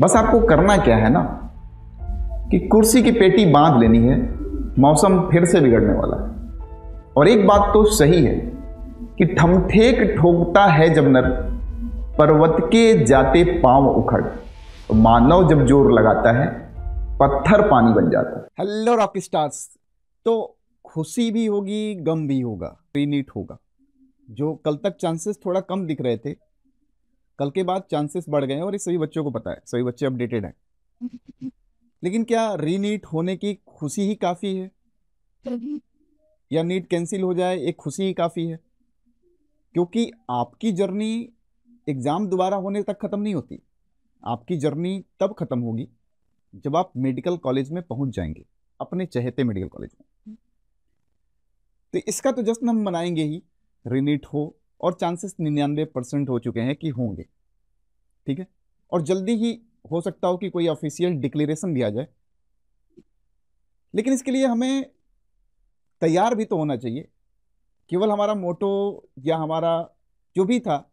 बस आपको करना क्या है ना कि कुर्सी की पेटी बांध लेनी है मौसम फिर से बिगड़ने वाला है और एक बात तो सही है कि ठमठेक ठोकता है जब नर पर्वत के जाते पांव उखड़ तो मानव जब जोर लगाता है पत्थर पानी बन जाता है हेलो रॉक स्टार्स तो खुशी भी होगी गम भी होगा होगा जो कल तक चांसेस थोड़ा कम दिख रहे थे कल के बाद चांसेस बढ़ गए हैं और ये सभी बच्चों को पता है सभी बच्चे अपडेटेड हैं लेकिन क्या रीनीट होने की खुशी ही काफ़ी है या नीट कैंसिल हो जाए एक खुशी ही काफ़ी है क्योंकि आपकी जर्नी एग्ज़ाम दोबारा होने तक ख़त्म नहीं होती आपकी जर्नी तब ख़त्म होगी जब आप मेडिकल कॉलेज में पहुंच जाएंगे अपने चहेते मेडिकल कॉलेज में तो इसका तो जश्न हम मनाएंगे ही रिनीट हो और चांसेस निन्यानवे परसेंट हो चुके हैं कि होंगे ठीक है और जल्दी ही हो सकता हो कि कोई ऑफिशियल डिक्लेरेशन दिया जाए लेकिन इसके लिए हमें तैयार भी तो होना चाहिए केवल हमारा मोटो या हमारा जो भी था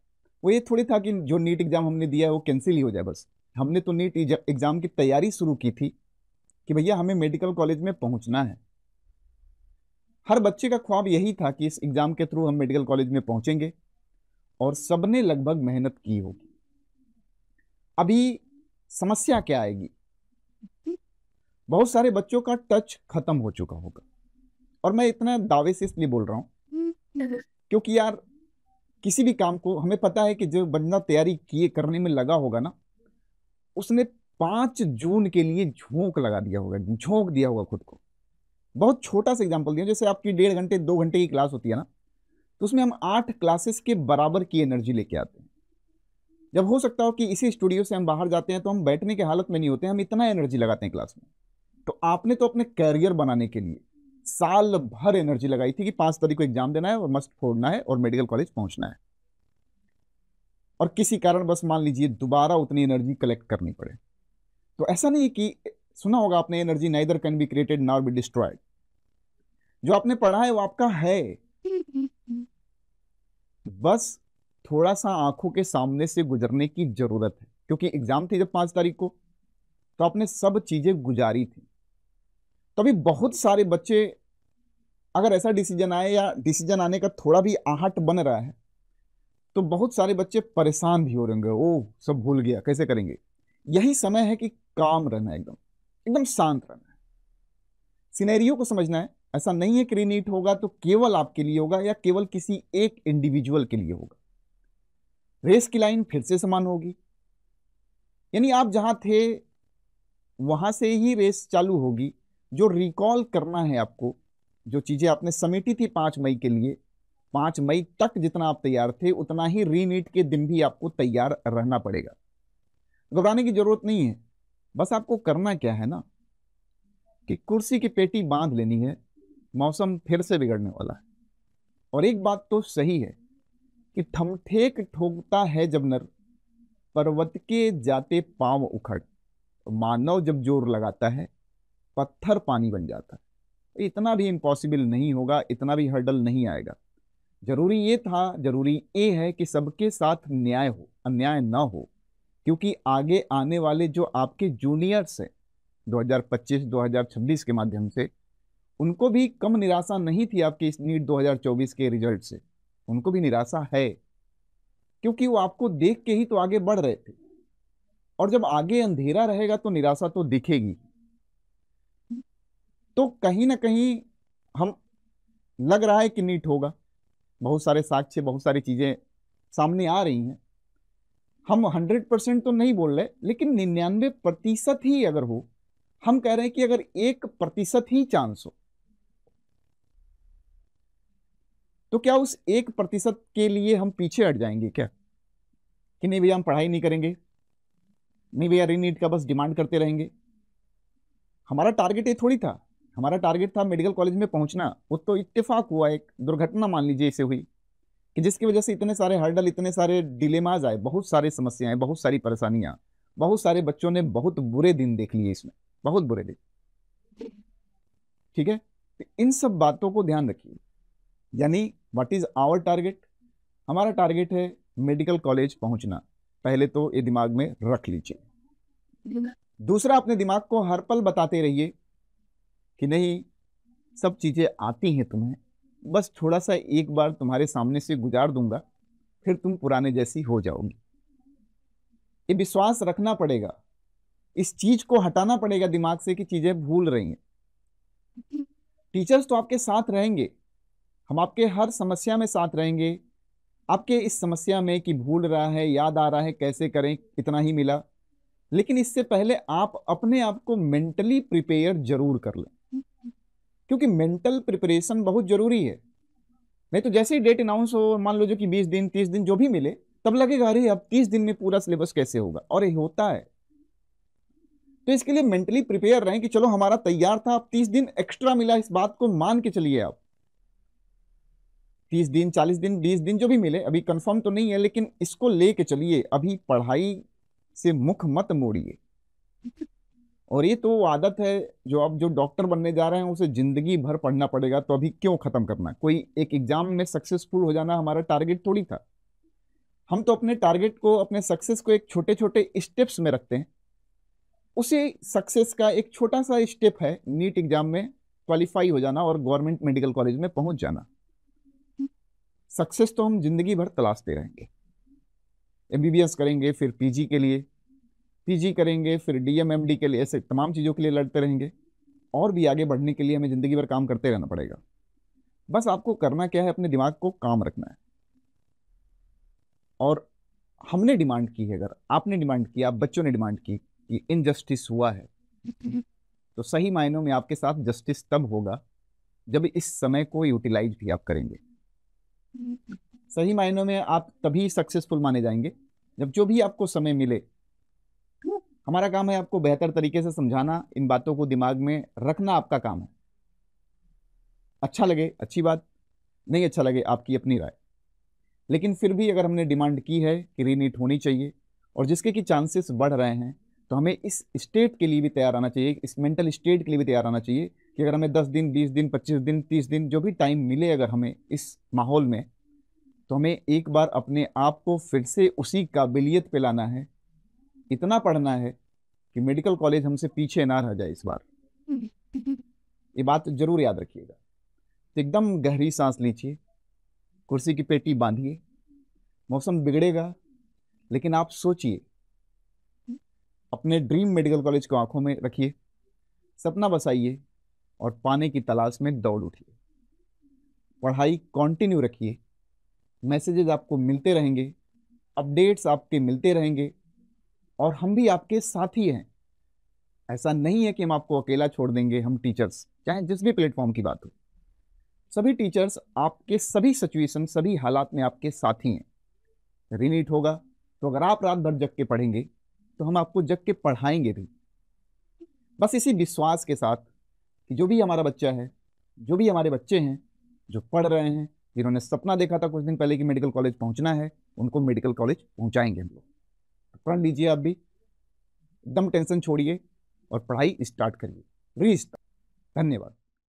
वो ये थोड़ी था कि जो नीट एग्ज़ाम हमने दिया है वो कैंसिल ही हो जाए बस हमने तो नीट एग्ज़ाम की तैयारी शुरू की थी कि भैया हमें मेडिकल कॉलेज में पहुंचना है हर बच्चे का ख्वाब यही था कि इस एग्ज़ाम के थ्रू हम मेडिकल कॉलेज में पहुंचेंगे और सबने लगभग मेहनत की होगी अभी समस्या क्या आएगी बहुत सारे बच्चों का टच खत्म हो चुका होगा और मैं इतना दावे से इसलिए बोल रहा हूं क्योंकि यार किसी भी काम को हमें पता है कि जो बंदा तैयारी किए करने में लगा होगा ना उसने पांच जून के लिए झोंक लगा दिया होगा झोंक दिया होगा खुद को बहुत छोटा सा एग्जाम्पल दिया जैसे आपकी डेढ़ घंटे दो घंटे की क्लास होती है ना तो उसमें हम आठ क्लासेस के बराबर की एनर्जी लेके आते हैं जब हो सकता हो कि इसी स्टूडियो से हम बाहर जाते हैं तो हम बैठने के हालत में नहीं होते हम इतना एनर्जी लगाते हैं क्लास में तो आपने तो अपने कैरियर बनाने के लिए साल भर एनर्जी लगाई थी कि पांच तारीख को एग्जाम देना है और मस्ट फोड़ना है और मेडिकल कॉलेज पहुंचना है और किसी कारण बस मान लीजिए दोबारा उतनी एनर्जी कलेक्ट करनी पड़े तो ऐसा नहीं कि सुना होगा आपने energy neither can be created nor be destroyed जो आपने पढ़ा है वो आपका है बस थोड़ा सा आंखों के सामने से गुजरने की ज़रूरत है क्योंकि एग्ज़ाम थी जब पांच तारीख को तो आपने सब चीज़ें गुजारी थी तभी बहुत सारे बच्चे अगर ऐसा डिसीजन आए या डिसीजन आने का थोड़ा भी आहट बन रहा है तो बहुत सारे बच्चे परेशान भी हो रहे ओ सब भूल गया कैसे करेंगे यही समय है कि काम रहना एकदम एकदम शांत रहना है सिनेरियो को समझना है ऐसा नहीं है कि रीनीट होगा तो केवल आपके लिए होगा या केवल किसी एक इंडिविजुअल के लिए होगा रेस की लाइन फिर से समान होगी यानी आप जहां थे वहां से ही रेस चालू होगी जो रिकॉल करना है आपको जो चीज़ें आपने समेटी थी पांच मई के लिए पांच मई तक जितना आप तैयार थे उतना ही रीनीट के दिन भी आपको तैयार रहना पड़ेगा घबराने की जरूरत नहीं है बस आपको करना क्या है ना कि कुर्सी की पेटी बांध लेनी है मौसम फिर से बिगड़ने वाला है और एक बात तो सही है कि थमठेक ठोकता है जब नर पर्वत के जाते पांव उखड़ मानव जब जोर लगाता है पत्थर पानी बन जाता है तो इतना भी इम्पॉसिबल नहीं होगा इतना भी हर्डल नहीं आएगा जरूरी ये था जरूरी ये है कि सबके साथ न्याय हो अन्याय ना हो क्योंकि आगे आने वाले जो आपके जूनियर्स हैं 2025-2026 के माध्यम से उनको भी कम निराशा नहीं थी आपके इस नीट 2024 के रिजल्ट से उनको भी निराशा है क्योंकि वो आपको देख के ही तो आगे बढ़ रहे थे और जब आगे अंधेरा रहेगा तो निराशा तो दिखेगी तो कहीं ना कहीं हम लग रहा है कि नीट होगा बहुत सारे साक्ष्य बहुत सारी चीज़ें सामने आ रही हैं हम हंड्रेड परसेंट तो नहीं बोल रहे लेकिन निन्यानवे प्रतिशत ही अगर हो हम कह रहे हैं कि अगर एक प्रतिशत ही चांस हो तो क्या उस एक प्रतिशत के लिए हम पीछे हट जाएंगे क्या कि नहीं भैया हम पढ़ाई नहीं करेंगे नहीं भैया रीनीट का बस डिमांड करते रहेंगे हमारा टारगेट ये थोड़ी था हमारा टारगेट था मेडिकल कॉलेज में पहुंचना वो तो इत्तेफाक हुआ एक दुर्घटना मान लीजिए इसे हुई कि जिसकी वजह से इतने सारे हर्डल इतने सारे डिलेमाज आए बहुत सारी समस्याएं बहुत सारी परेशानियां बहुत सारे बच्चों ने बहुत बुरे दिन देख लिए इसमें बहुत बुरे दिन ठीक है तो इन सब बातों को ध्यान रखिए यानी व्हाट इज़ आवर टारगेट हमारा टारगेट है मेडिकल कॉलेज पहुंचना पहले तो ये दिमाग में रख लीजिए दूसरा अपने दिमाग को हर पल बताते रहिए कि नहीं सब चीज़ें आती हैं तुम्हें बस थोड़ा सा एक बार तुम्हारे सामने से गुजार दूंगा फिर तुम पुराने जैसी हो जाओगी ये विश्वास रखना पड़ेगा इस चीज को हटाना पड़ेगा दिमाग से कि चीजें भूल रही हैं टीचर्स तो आपके साथ रहेंगे हम आपके हर समस्या में साथ रहेंगे आपके इस समस्या में कि भूल रहा है याद आ रहा है कैसे करें कितना ही मिला लेकिन इससे पहले आप अपने आप को मेंटली प्रिपेयर जरूर कर लें क्योंकि मेंटल प्रिपरेशन बहुत जरूरी है नहीं तो जैसे ही डेट अनाउंस हो मान लो जो कि बीस दिन तीस दिन जो भी मिले तब लगेगा अरे अब तीस दिन में पूरा सिलेबस कैसे होगा और ये होता है तो इसके लिए मेंटली प्रिपेयर रहें कि चलो हमारा तैयार था अब तीस दिन एक्स्ट्रा मिला इस बात को मान के चलिए आप तीस दिन चालीस दिन बीस दिन जो भी मिले अभी कंफर्म तो नहीं है लेकिन इसको लेके चलिए अभी पढ़ाई से मुख मत मोड़िए और ये तो आदत है जो अब जो डॉक्टर बनने जा रहे हैं उसे ज़िंदगी भर पढ़ना पड़ेगा तो अभी क्यों ख़त्म करना कोई एक एग्ज़ाम में सक्सेसफुल हो जाना हमारा टारगेट थोड़ी था हम तो अपने टारगेट को अपने सक्सेस को एक छोटे छोटे स्टेप्स में रखते हैं उसी सक्सेस का एक छोटा सा स्टेप है नीट एग्ज़ाम में क्वालिफाई हो जाना और गवर्नमेंट मेडिकल कॉलेज में पहुंच जाना सक्सेस तो हम जिंदगी भर तलाशते रहेंगे एम करेंगे फिर पीजी के लिए पीजी करेंगे फिर डीएमएमडी के लिए ऐसे तमाम चीज़ों के लिए लड़ते रहेंगे और भी आगे बढ़ने के लिए हमें ज़िंदगी भर काम करते रहना पड़ेगा बस आपको करना क्या है अपने दिमाग को काम रखना है और हमने डिमांड की है अगर आपने डिमांड किया आप बच्चों ने डिमांड की कि इनजस्टिस हुआ है तो सही मायनों में आपके साथ जस्टिस तब होगा जब इस समय को यूटिलाइज भी आप करेंगे सही मायनों में आप तभी सक्सेसफुल माने जाएंगे जब जो भी आपको समय मिले हमारा काम है आपको बेहतर तरीके से समझाना इन बातों को दिमाग में रखना आपका काम है अच्छा लगे अच्छी बात नहीं अच्छा लगे आपकी अपनी राय लेकिन फिर भी अगर हमने डिमांड की है कि रीनीट होनी चाहिए और जिसके कि चांसेस बढ़ रहे हैं तो हमें इस स्टेट के लिए भी तैयार आना चाहिए इस मेंटल स्टेट के लिए भी तैयार आना चाहिए कि अगर हमें दस दिन बीस दिन पच्चीस दिन तीस दिन जो भी टाइम मिले अगर हमें इस माहौल में तो हमें एक बार अपने आप को फिर से उसी काबिलियत पे लाना है इतना पढ़ना है कि मेडिकल कॉलेज हमसे पीछे ना रह जाए इस बार ये बात जरूर याद रखिएगा तो एकदम गहरी सांस लीजिए कुर्सी की पेटी बांधिए मौसम बिगड़ेगा लेकिन आप सोचिए अपने ड्रीम मेडिकल कॉलेज को आंखों में रखिए सपना बसाइए और पाने की तलाश में दौड़ उठिए पढ़ाई कंटिन्यू रखिए मैसेजेज आपको मिलते रहेंगे अपडेट्स आपके मिलते रहेंगे और हम भी आपके साथी हैं ऐसा नहीं है कि हम आपको अकेला छोड़ देंगे हम टीचर्स चाहे जिस भी प्लेटफॉर्म की बात हो सभी टीचर्स आपके सभी सिचुएशन सभी हालात में आपके साथी हैं रिनीट होगा तो अगर आप रात भर जग के पढ़ेंगे तो हम आपको जग के पढ़ाएंगे भी बस इसी विश्वास के साथ कि जो भी हमारा बच्चा है जो भी हमारे बच्चे हैं जो पढ़ रहे हैं जिन्होंने सपना देखा था कुछ दिन पहले कि मेडिकल कॉलेज पहुंचना है उनको मेडिकल कॉलेज पहुंचाएंगे हम लोग तो पढ़ लीजिए आप भी एकदम टेंशन छोड़िए और पढ़ाई स्टार्ट करिए री धन्यवाद